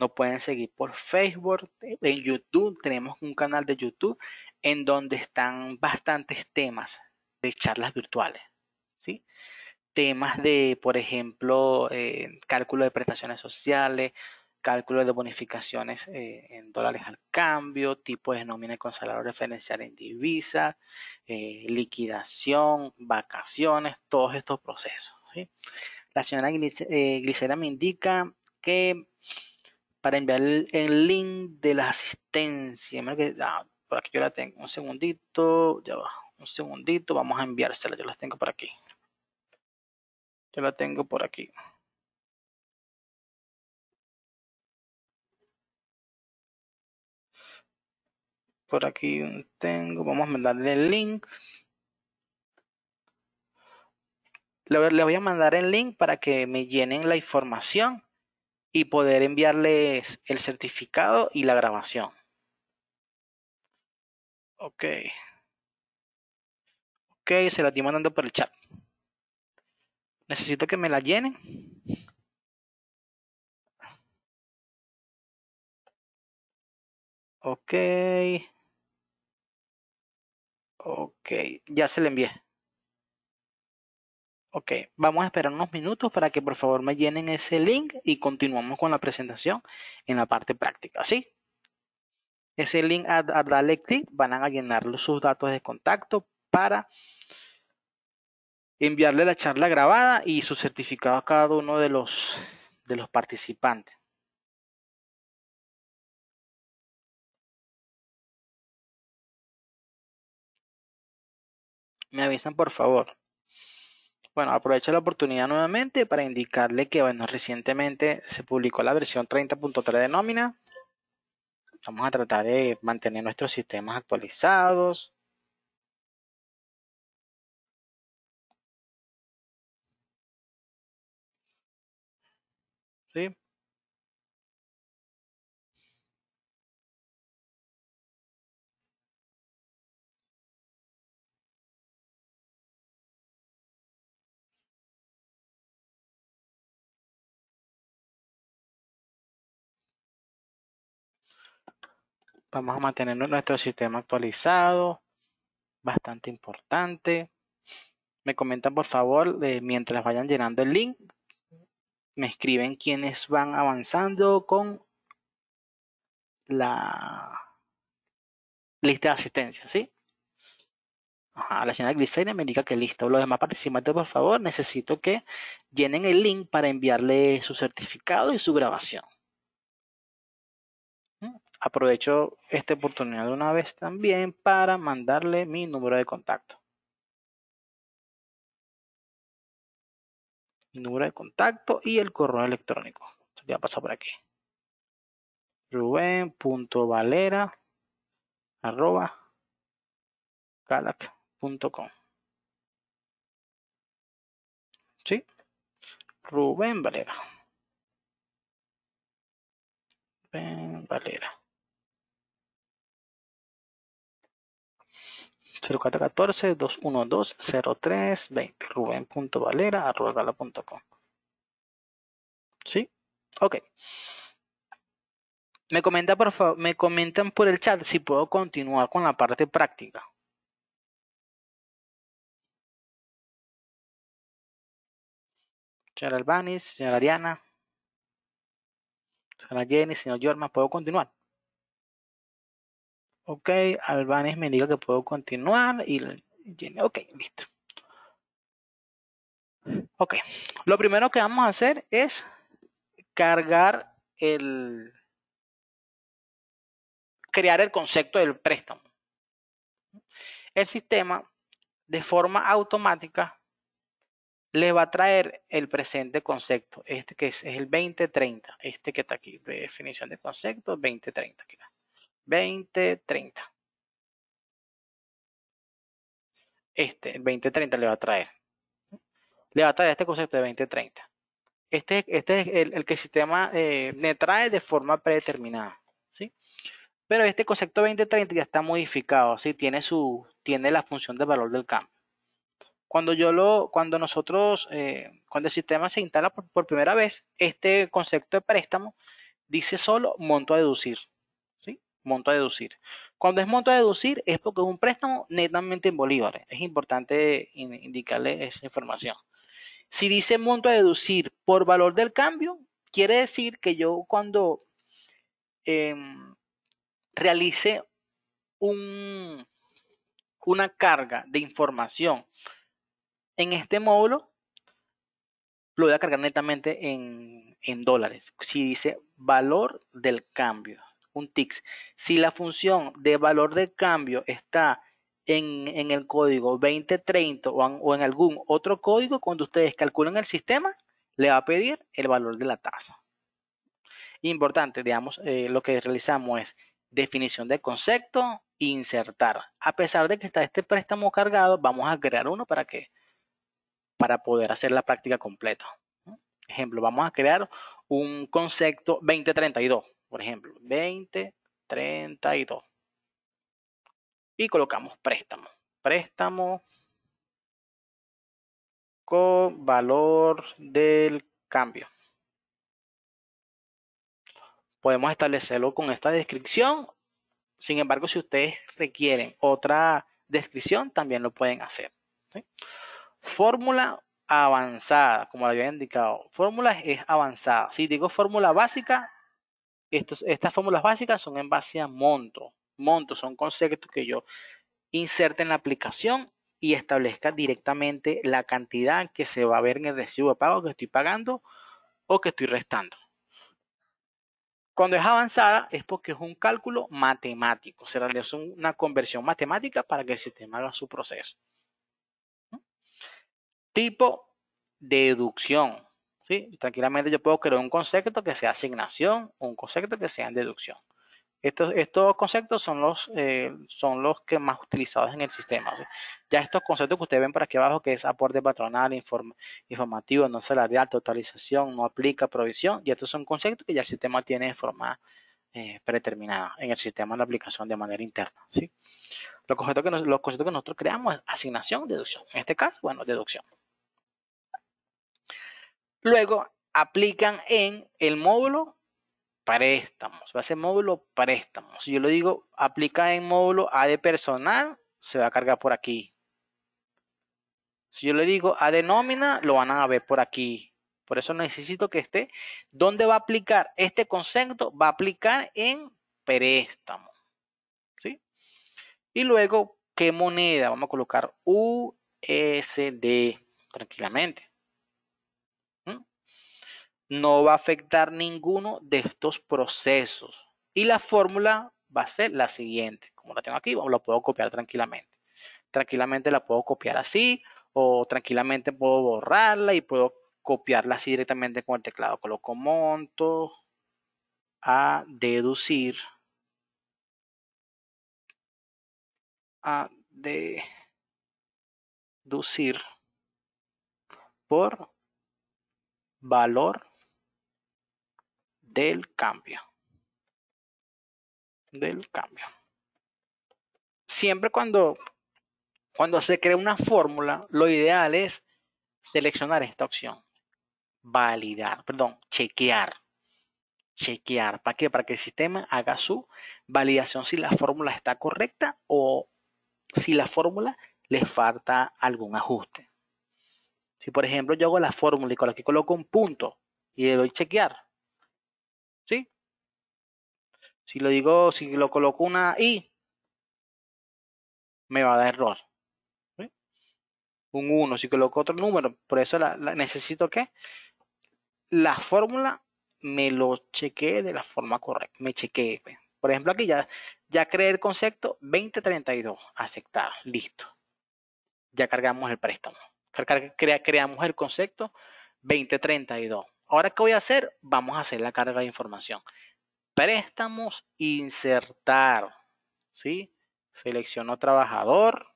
Nos pueden seguir por Facebook, en YouTube. Tenemos un canal de YouTube en donde están bastantes temas de charlas virtuales. ¿sí? temas de, por ejemplo, eh, cálculo de prestaciones sociales, cálculo de bonificaciones eh, en dólares al cambio, tipo de nómina con salario referencial en divisas, eh, liquidación, vacaciones, todos estos procesos. La señora Glicera me indica que para enviar el, link de la asistencia, ah, por aquí yo la tengo, un segundito, ya va, un segundito, vamos a enviársela, yo las tengo por aquí la tengo por aquí. Por aquí tengo, vamos a mandarle el link. Le voy a mandar el link para que me llenen la información y poder enviarles el certificado y la grabación. Ok. Ok, se la estoy mandando por el chat. Necesito que me la llenen. Ok. Ok, ya se le envié. Ok, vamos a esperar unos minutos para que por favor me llenen ese link y continuamos con la presentación en la parte práctica, ¿sí? Ese link a van a llenar sus datos de contacto para enviarle la charla grabada y su certificado a cada uno de los, de los participantes. Me avisan por favor. Bueno, aprovecho la oportunidad nuevamente para indicarle que bueno, recientemente se publicó la versión 30.3 de nómina. Vamos a tratar de mantener nuestros sistemas actualizados Vamos a mantener nuestro sistema actualizado, bastante importante. Me comentan por favor mientras vayan llenando el link me escriben quienes van avanzando con la lista de asistencia, ¿sí? A la señora Gliceira me indica que listo. Los demás participantes, por favor, necesito que llenen el link para enviarle su certificado y su grabación. Mm, aprovecho esta oportunidad de una vez también para mandarle mi número de contacto. número de contacto y el correo electrónico. Ya pasa por aquí. Valera arroba calac.com. ¿Sí? Rubén Valera. Rubén Valera. 0414-212-0320. Rubén.valera.com. ¿Sí? Ok. Me, comenta, por me comentan por el chat si puedo continuar con la parte práctica. Señora Albanis, señora Ariana, señora Jenny, señor Yorma, ¿puedo continuar? Ok, Albanes me diga que puedo continuar y ok, listo. Ok, lo primero que vamos a hacer es cargar el, crear el concepto del préstamo. El sistema de forma automática le va a traer el presente concepto, este que es, el 2030, este que está aquí, definición de concepto 2030. Aquí 20, 30. Este, el 2030 le va a traer. Le va a traer este concepto de 2030. Este, este es el, que el sistema me eh, trae de forma predeterminada. ¿sí? Pero este concepto 2030 ya está modificado, tiene, su, tiene la función de valor del cambio. Cuando yo lo, cuando nosotros, eh, cuando el sistema se instala por primera vez, este concepto de préstamo dice solo monto a deducir monto a deducir. Cuando es monto a deducir es porque es un préstamo netamente en bolívares. Es importante indicarle esa información. Si dice monto a deducir por valor del cambio, quiere decir que yo cuando em, realice un, una carga de información en este módulo, lo voy a cargar netamente en, en dólares. Si dice valor del cambio un TICS. Si la función de valor de cambio está en, el código 2030 o, en, o en algún otro código, cuando ustedes calculan el sistema, le va a pedir el valor de la tasa. Importante, digamos, eh, lo que realizamos es definición de concepto, insertar. A pesar de que está este préstamo cargado, vamos a crear uno para que para poder hacer la práctica completa. Ejemplo, vamos a crear un concepto 2032. Por ejemplo, 20, 32. Y colocamos préstamo. Préstamo con valor del cambio. Podemos establecerlo con esta descripción. Sin embargo, si ustedes requieren otra descripción, también lo pueden hacer. Fórmula avanzada, como lo había indicado. Fórmula es avanzada. Si digo fórmula básica, estas fórmulas básicas son en base a monto. Monto son conceptos que yo inserte en la aplicación y establezca directamente la cantidad que se va a ver en el recibo de pago que estoy pagando o que estoy restando. Cuando es avanzada es porque es un cálculo matemático, se realiza una conversión matemática para que el sistema haga su proceso. ¿Mm? Tipo deducción. ¿sí? Tranquilamente yo puedo crear un concepto que sea asignación, un concepto que sea deducción. Estos, estos conceptos son los, eh, son los que más utilizados en el sistema. Ya estos conceptos que ustedes ven por aquí abajo, que es aporte patronal, informativo, no salarial, totalización, no aplica, provisión, y estos son conceptos que ya el sistema tiene de forma eh, predeterminada en el sistema la aplicación de manera interna. ¿sí? Los, conceptos que los conceptos que nosotros creamos es asignación, deducción. En este caso, bueno, deducción. Luego aplican en el módulo préstamos. Va a ser módulo préstamos. Yo lo digo, aplica en módulo A de personal, se va a cargar por aquí. Si yo le digo A de nómina, lo van a ver por aquí. Por eso necesito que esté. ¿Dónde va a aplicar este concepto? Va a aplicar en préstamo. ¿sí? Y luego, ¿qué moneda? Vamos a colocar USD tranquilamente no va a afectar ninguno de estos procesos. Y la fórmula va a ser la siguiente. Como la tengo aquí, la puedo copiar tranquilamente. Tranquilamente la puedo copiar así o tranquilamente puedo borrarla y puedo copiarla así directamente con el teclado. Coloco monto a deducir a deducir por valor del cambio. Del cambio. Siempre cuando, cuando se crea una fórmula, lo ideal es seleccionar esta opción. Validar, perdón, chequear. Chequear. ¿Para qué? Para que el sistema haga su validación si la fórmula está correcta o si la fórmula le falta algún ajuste. Si por ejemplo yo hago la fórmula y que coloco un punto y le doy chequear, ¿Sí? Si lo digo, si lo coloco una I, me va a dar error. Un 1, si coloco otro número, por eso necesito que la fórmula me lo chequee de la forma correcta, me chequee. Pues. Por ejemplo, aquí ya, ya creé el concepto 2032, aceptar, listo. Ya cargamos el préstamo, creamos el concepto 2032. Ahora, ¿qué voy a hacer? Vamos a hacer la carga de información. Préstamos, insertar. ¿Sí? Selecciono trabajador.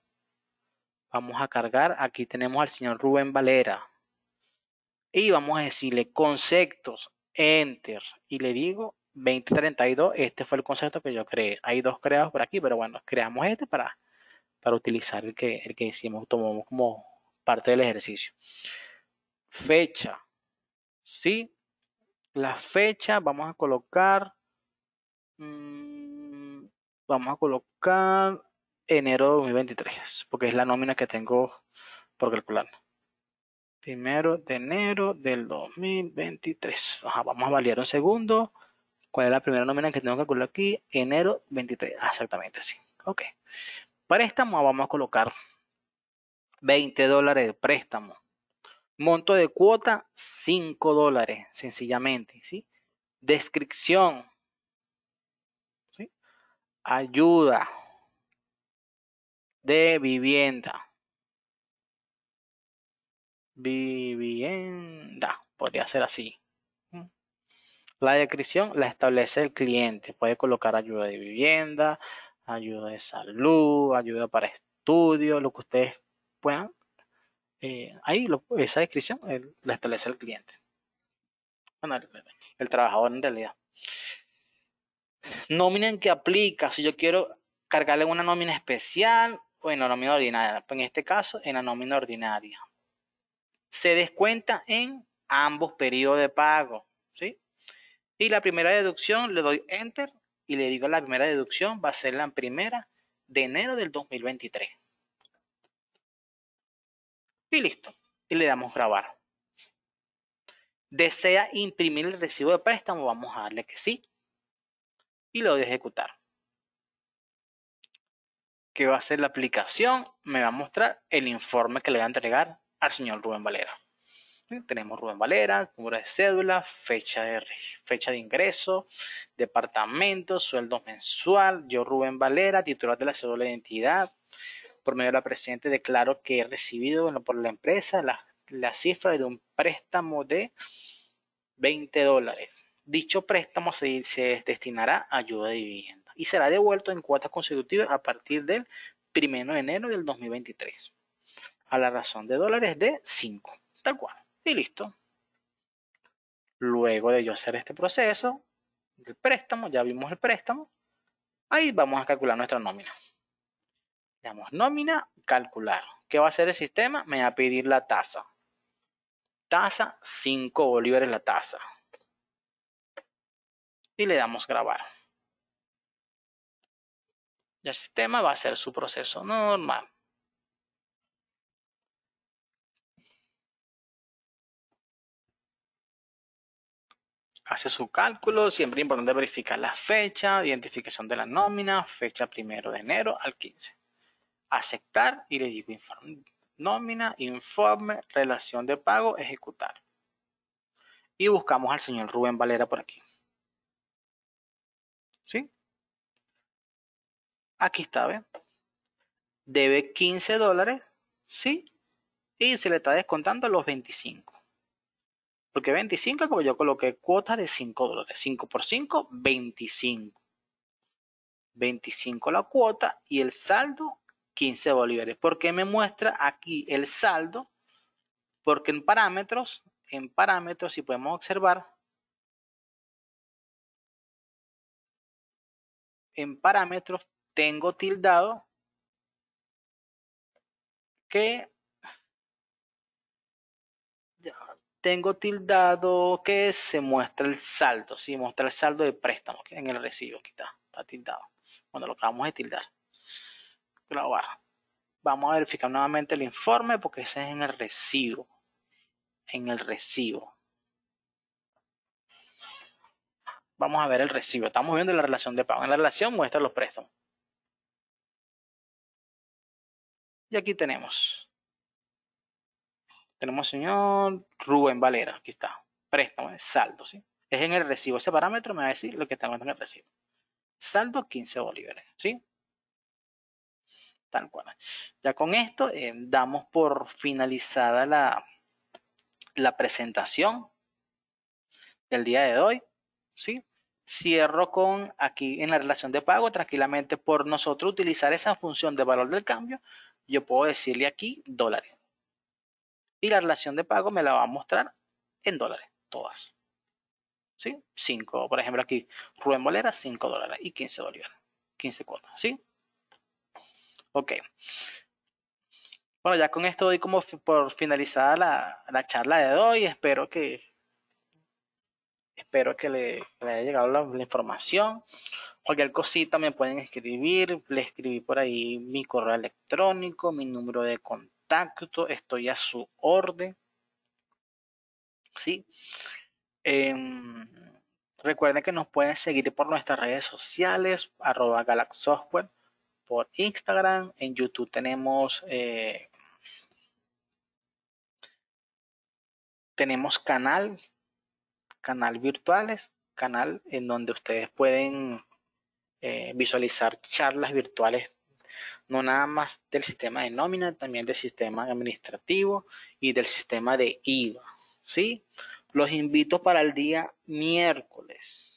Vamos a cargar. Aquí tenemos al señor Rubén Valera. Y vamos a decirle conceptos. Enter. Y le digo 2032. Este fue el concepto que yo creé. Hay dos creados por aquí, pero bueno, creamos este para, para utilizar el que, el que hicimos, tomamos como parte del ejercicio. Fecha ¿sí? La fecha, vamos a colocar, mm, vamos a colocar enero de 2023, porque es la nómina que tengo por calcular. Primero de enero del 2023. vamos a validar un segundo. ¿Cuál es la primera nómina que tengo que calcular aquí? Enero 23. Ah, exactamente, sí. Ok. Préstamo, vamos a colocar 20 dólares de préstamo. Monto de cuota, 5 dólares, sencillamente. ¿sí? Descripción. Ayuda de vivienda. Vivienda, podría ser así. Mm. La descripción la establece el cliente. Puede colocar ayuda de vivienda, ayuda de salud, ayuda para estudio, lo que ustedes puedan eh, ahí lo, esa descripción la establece el cliente. el, trabajador en realidad. Nómina en que aplica, si yo quiero cargarle una nómina especial o en la nómina ordinaria, en este caso en la nómina ordinaria. Se descuenta en ambos periodos de pago, ¿sí? Y la primera deducción le doy enter y le digo la primera deducción va a ser la primera de enero del 2023. Y listo. Y le damos grabar. Desea imprimir el recibo de préstamo. Vamos a darle que sí. Y lo doy a ejecutar. ¿Qué va a hacer la aplicación? Me va a mostrar el informe que le va a entregar al señor Rubén Valera. Tenemos Rubén Valera, número de cédula, fecha de, fecha de ingreso, departamento, sueldo mensual, yo Rubén Valera, titular de la cédula de identidad, por medio de la presente, declaro que he recibido por la empresa la, cifra de un préstamo de 20 dólares. Dicho préstamo se, destinará a ayuda de vivienda y será devuelto en cuotas consecutivas a partir del 1 de enero del 2023 a la razón de dólares de 5, tal cual. Y listo. Luego de yo hacer este proceso del préstamo, ya vimos el préstamo, ahí vamos a calcular nuestra nómina. Le damos nómina, calcular. ¿Qué va a hacer el sistema? Me va a pedir la tasa. Tasa, 5 bolívares la tasa. Y le damos grabar. Y el sistema va a hacer su proceso normal. hace su cálculo, siempre es importante verificar la fecha, identificación de la nómina, fecha primero de enero al 15 aceptar y le digo informe, nómina, informe, relación de pago, ejecutar. Y buscamos al señor Rubén Valera por aquí. ¿Sí? Aquí está, ¿ven? Debe 15 dólares, ¿sí? Y se le está descontando los 25. Porque 25 porque yo coloqué cuota de 5 dólares. 5 por 5, 25. 25 la cuota y el saldo 15 bolívares, porque me muestra aquí el saldo, porque en parámetros, en parámetros, si podemos observar, en parámetros tengo tildado que tengo tildado que se muestra el saldo, si muestra el saldo de préstamo en el recibo, aquí está, está tildado. Bueno, lo acabamos de tildar barra, Vamos a verificar nuevamente el informe porque ese es en el recibo. En el recibo. Vamos a ver el recibo. Estamos viendo la relación de pago. En la relación muestra los préstamos. Y aquí tenemos. Tenemos señor Rubén Valera. Aquí está. Préstamo saldo. ¿sí? Es en el recibo. Ese parámetro me va a decir lo que está en el recibo. Saldo 15 bolívares. ¿sí? tal cual. Ya con esto eh, damos por finalizada la, la presentación del día de hoy. ¿sí? Cierro con aquí en la relación de pago, tranquilamente por nosotros utilizar esa función de valor del cambio, yo puedo decirle aquí dólares. Y la relación de pago me la va a mostrar en dólares, todas. ¿Sí? 5, por ejemplo aquí, Rubén Bolera, 5 dólares y 15 dólares, 15 cuotas, ¿sí? Ok. Bueno, ya con esto doy como por finalizada la, charla de hoy. Espero que espero que le, haya llegado la, información. Cualquier cosita me pueden escribir. Le escribí por ahí mi correo electrónico, mi número de contacto. Estoy a su orden. ¿Sí? Em, recuerden que nos pueden seguir por nuestras redes sociales, arroba por Instagram. En YouTube tenemos, eh, tenemos canal, canal virtuales, canal en donde ustedes pueden eh, visualizar charlas virtuales, no nada más del sistema de nómina, también del sistema administrativo y del sistema de IVA. ¿sí? Los invito para el día miércoles.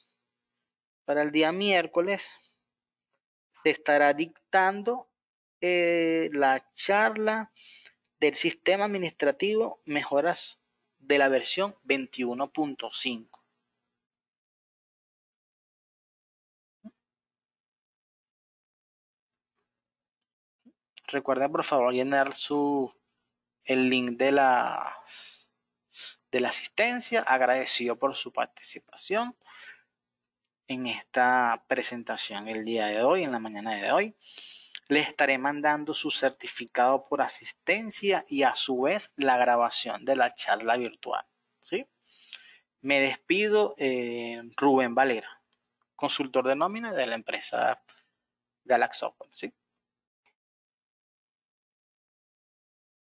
Para el día miércoles te estará dictando eh, la charla del sistema administrativo mejoras de la versión 21.5. recuerda por favor llenar su el link de la de la asistencia, agradecido por su participación en esta presentación el día de hoy, en la mañana de hoy. le estaré mandando su certificado por asistencia y a su vez la grabación de la charla virtual. ¿sí? Me despido, eh, Rubén Valera, consultor de nómina de la empresa Galaxopol. ¿sí?